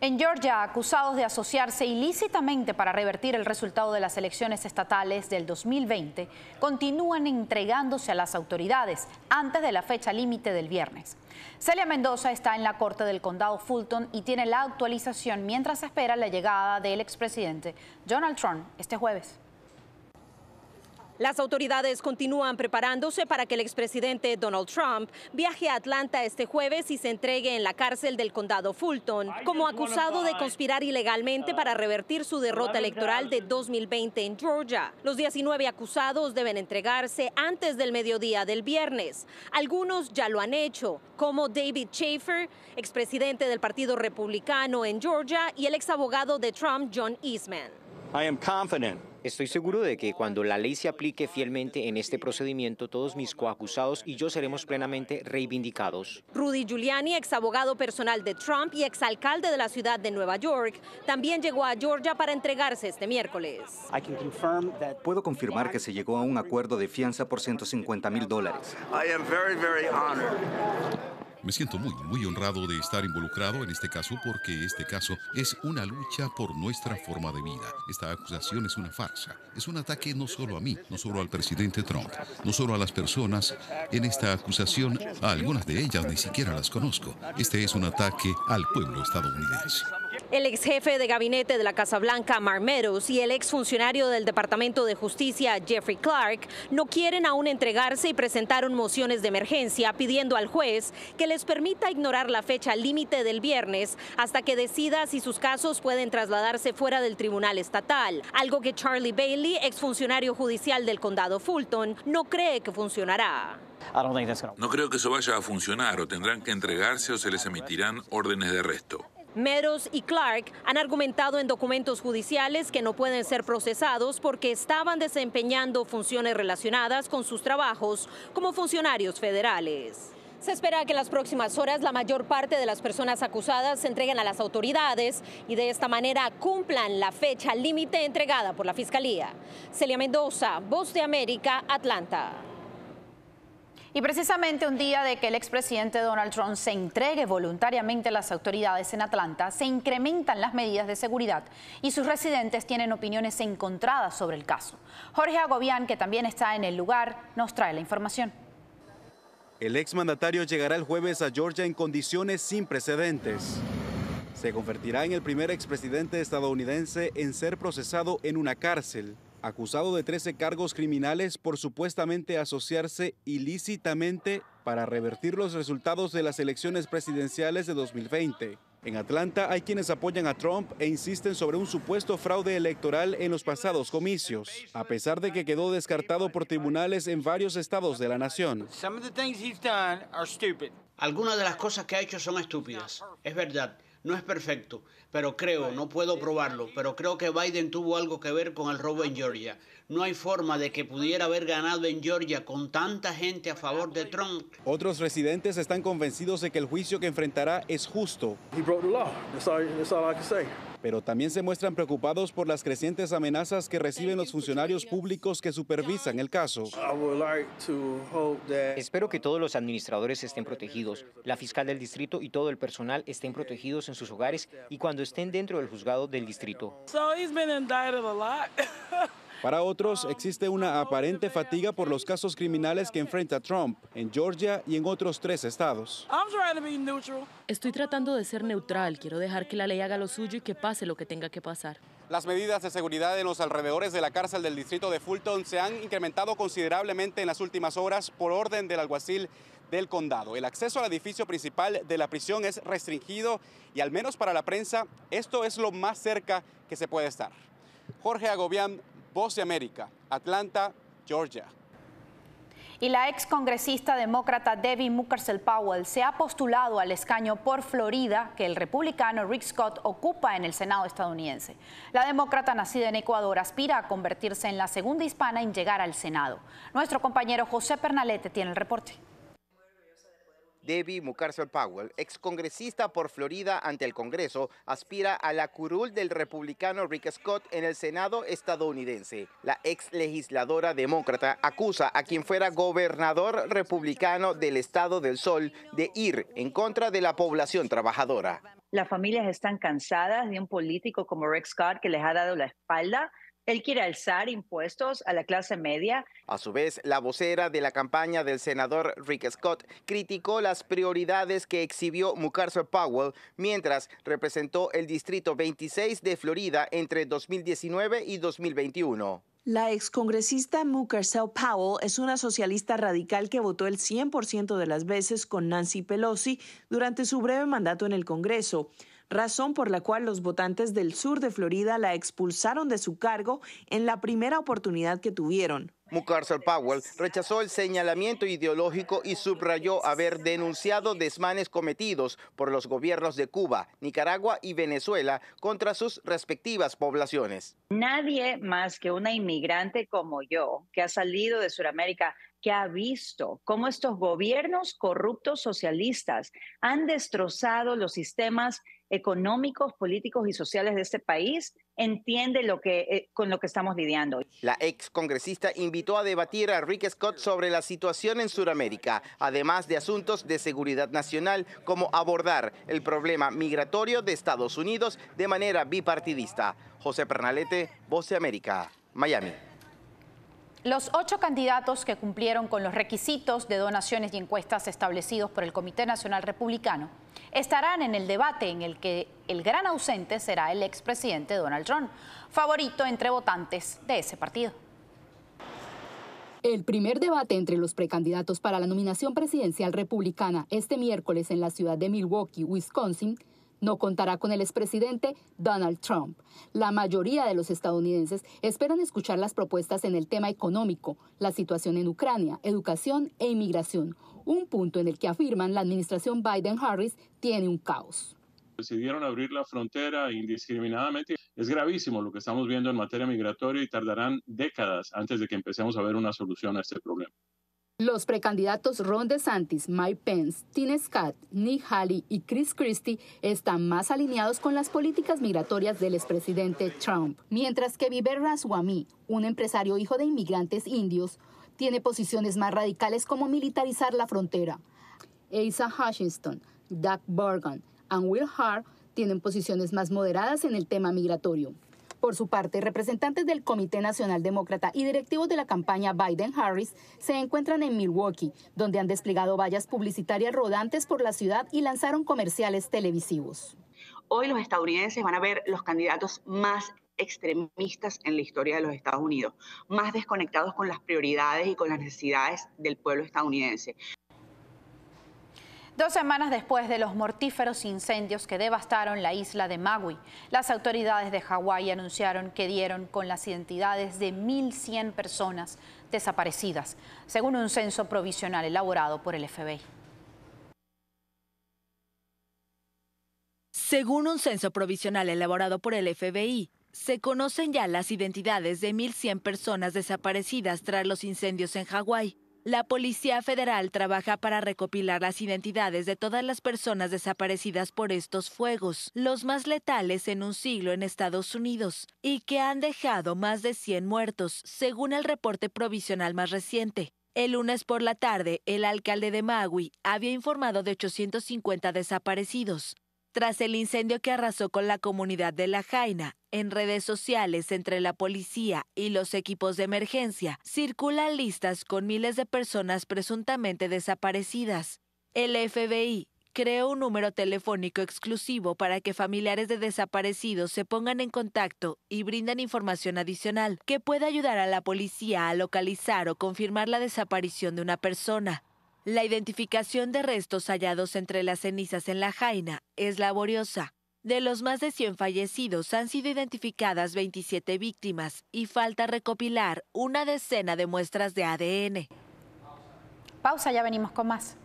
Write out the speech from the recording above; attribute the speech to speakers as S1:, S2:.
S1: En Georgia, acusados de asociarse ilícitamente para revertir el resultado de las elecciones estatales del 2020, continúan entregándose a las autoridades antes de la fecha límite del viernes. Celia Mendoza está en la corte del condado Fulton y tiene la actualización mientras espera la llegada del expresidente Donald Trump este jueves.
S2: Las autoridades continúan preparándose para que el expresidente Donald Trump viaje a Atlanta este jueves y se entregue en la cárcel del condado Fulton como acusado de conspirar ilegalmente para revertir su derrota electoral de 2020 en Georgia. Los 19 acusados deben entregarse antes del mediodía del viernes. Algunos ya lo han hecho, como David Schaefer, expresidente del Partido Republicano en Georgia y el exabogado de Trump John Eastman.
S3: I am confident Estoy seguro de que cuando la ley se aplique fielmente en este procedimiento, todos mis coacusados y yo seremos plenamente reivindicados.
S2: Rudy Giuliani, exabogado personal de Trump y exalcalde de la ciudad de Nueva York, también llegó a Georgia para entregarse este miércoles.
S4: Puedo confirmar que se llegó a un acuerdo de fianza por 150 mil dólares. Me siento muy, muy honrado de estar involucrado en este caso porque este caso es una lucha por nuestra forma de vida. Esta acusación es una farsa, es un ataque no solo a mí, no solo al presidente Trump, no solo a las personas en esta acusación, a algunas de ellas ni siquiera las conozco. Este es un ataque al pueblo estadounidense.
S2: El ex jefe de gabinete de la Casa Blanca, Marmeros, y el ex funcionario del Departamento de Justicia, Jeffrey Clark, no quieren aún entregarse y presentaron mociones de emergencia pidiendo al juez que les permita ignorar la fecha límite del viernes hasta que decida si sus casos pueden trasladarse fuera del tribunal estatal, algo que Charlie Bailey, ex funcionario judicial del condado Fulton, no cree que funcionará.
S4: No creo que eso vaya a funcionar o tendrán que entregarse o se les emitirán órdenes de arresto.
S2: Meadows y Clark han argumentado en documentos judiciales que no pueden ser procesados porque estaban desempeñando funciones relacionadas con sus trabajos como funcionarios federales. Se espera que en las próximas horas la mayor parte de las personas acusadas se entreguen a las autoridades y de esta manera cumplan la fecha límite entregada por la Fiscalía. Celia Mendoza, Voz de América, Atlanta.
S1: Y precisamente un día de que el expresidente Donald Trump se entregue voluntariamente a las autoridades en Atlanta, se incrementan las medidas de seguridad y sus residentes tienen opiniones encontradas sobre el caso. Jorge Agobián, que también está en el lugar, nos trae la información.
S4: El exmandatario llegará el jueves a Georgia en condiciones sin precedentes. Se convertirá en el primer expresidente estadounidense en ser procesado en una cárcel acusado de 13 cargos criminales por supuestamente asociarse ilícitamente para revertir los resultados de las elecciones presidenciales de 2020. En Atlanta hay quienes apoyan a Trump e insisten sobre un supuesto fraude electoral en los pasados comicios, a pesar de que quedó descartado por tribunales en varios estados de la nación.
S3: Algunas de las cosas que ha hecho son estúpidas, es verdad, no es perfecto, pero creo, no puedo probarlo, pero creo que Biden tuvo algo que ver con el robo en Georgia. No hay forma de que pudiera haber ganado en Georgia con tanta gente a ah, favor de Trump.
S4: Otros residentes están convencidos de que el juicio que enfrentará es justo pero también se muestran preocupados por las crecientes amenazas que reciben los funcionarios públicos que supervisan el caso.
S3: Espero que todos los administradores estén protegidos, la fiscal del distrito y todo el personal estén protegidos en sus hogares y cuando estén dentro del juzgado del distrito.
S4: Para otros, existe una aparente fatiga por los casos criminales que enfrenta Trump en Georgia y en otros tres estados.
S5: Estoy tratando de ser neutral, quiero dejar que la ley haga lo suyo y que pase lo que tenga que pasar.
S4: Las medidas de seguridad en los alrededores de la cárcel del distrito de Fulton se han incrementado considerablemente en las últimas horas por orden del alguacil del condado. El acceso al edificio principal de la prisión es restringido y al menos para la prensa esto es lo más cerca que se puede estar. Jorge Agobián, Voz de América, Atlanta, Georgia.
S1: Y la ex congresista demócrata Debbie muckersell Powell se ha postulado al escaño por Florida que el republicano Rick Scott ocupa en el Senado estadounidense. La demócrata nacida en Ecuador aspira a convertirse en la segunda hispana en llegar al Senado. Nuestro compañero José Pernalete tiene el
S3: reporte. Debbie Mucarcel Powell, excongresista por Florida ante el Congreso, aspira a la curul del republicano Rick Scott en el Senado estadounidense. La ex legisladora demócrata acusa a quien fuera gobernador republicano del Estado del Sol de ir en contra de la población trabajadora.
S5: Las familias están cansadas de un político como Rick Scott que les ha dado la espalda él quiere alzar impuestos a la clase media.
S3: A su vez, la vocera de la campaña del senador Rick Scott criticó las prioridades que exhibió Mucarcel Powell mientras representó el Distrito 26 de Florida entre 2019 y 2021.
S6: La excongresista Mucarcel Powell es una socialista radical que votó el 100% de las veces con Nancy Pelosi durante su breve mandato en el Congreso razón por la cual los votantes del sur de Florida la expulsaron de su cargo en la primera oportunidad que tuvieron.
S3: Mucarcel Powell rechazó el señalamiento ideológico y subrayó haber denunciado desmanes cometidos por los gobiernos de Cuba, Nicaragua y Venezuela contra sus respectivas poblaciones.
S5: Nadie más que una inmigrante como yo, que ha salido de Sudamérica, que ha visto cómo estos gobiernos corruptos socialistas han destrozado los sistemas económicos, políticos y sociales de este país entiende lo que, eh, con lo que
S3: estamos lidiando. La ex congresista invitó a debatir a Rick Scott sobre la situación en Sudamérica, además de asuntos de seguridad nacional, como abordar el problema migratorio de Estados Unidos de manera bipartidista. José Pernalete, Voz de América, Miami.
S1: Los ocho candidatos que cumplieron con los requisitos de donaciones y encuestas establecidos por el Comité Nacional Republicano estarán en el debate en el que el gran ausente será el expresidente Donald Trump, favorito entre votantes de ese partido.
S6: El primer debate entre los precandidatos para la nominación presidencial republicana este miércoles en la ciudad de Milwaukee, Wisconsin, no contará con el expresidente Donald Trump. La mayoría de los estadounidenses esperan escuchar las propuestas en el tema económico, la situación en Ucrania, educación e inmigración, un punto en el que afirman la administración Biden-Harris tiene un caos.
S4: Decidieron abrir la frontera indiscriminadamente. Es gravísimo lo que estamos viendo en materia migratoria y tardarán décadas antes de que empecemos a ver una solución a este problema.
S6: Los precandidatos Ron DeSantis, Mike Pence, Tim Scott, Nick Haley y Chris Christie están más alineados con las políticas migratorias del expresidente Trump, mientras que Viver Raswamy, un empresario hijo de inmigrantes indios, tiene posiciones más radicales como militarizar la frontera. Asa Hutchinson, Doug Bergan y Will Hart tienen posiciones más moderadas en el tema migratorio. Por su parte, representantes del Comité Nacional Demócrata y directivos de la campaña Biden-Harris se encuentran en Milwaukee, donde han desplegado vallas publicitarias rodantes por la ciudad y lanzaron comerciales televisivos. Hoy los estadounidenses van a ver los candidatos más extremistas en la historia de los Estados Unidos, más desconectados con las prioridades y con las necesidades del pueblo estadounidense.
S1: Dos semanas después de los mortíferos incendios que devastaron la isla de Maui, las autoridades de Hawái anunciaron que dieron con las identidades de 1.100 personas desaparecidas, según un censo provisional
S5: elaborado por el FBI. Según un censo provisional elaborado por el FBI, se conocen ya las identidades de 1.100 personas desaparecidas tras los incendios en Hawái. La Policía Federal trabaja para recopilar las identidades de todas las personas desaparecidas por estos fuegos, los más letales en un siglo en Estados Unidos, y que han dejado más de 100 muertos, según el reporte provisional más reciente. El lunes por la tarde, el alcalde de Maui había informado de 850 desaparecidos, tras el incendio que arrasó con la comunidad de La Jaina, en redes sociales entre la policía y los equipos de emergencia circulan listas con miles de personas presuntamente desaparecidas. El FBI creó un número telefónico exclusivo para que familiares de desaparecidos se pongan en contacto y brindan información adicional que pueda ayudar a la policía a localizar o confirmar la desaparición de una persona. La identificación de restos hallados entre las cenizas en la Jaina es laboriosa. De los más de 100 fallecidos han sido identificadas 27 víctimas y falta recopilar una decena de muestras de ADN. Pausa, ya venimos con más.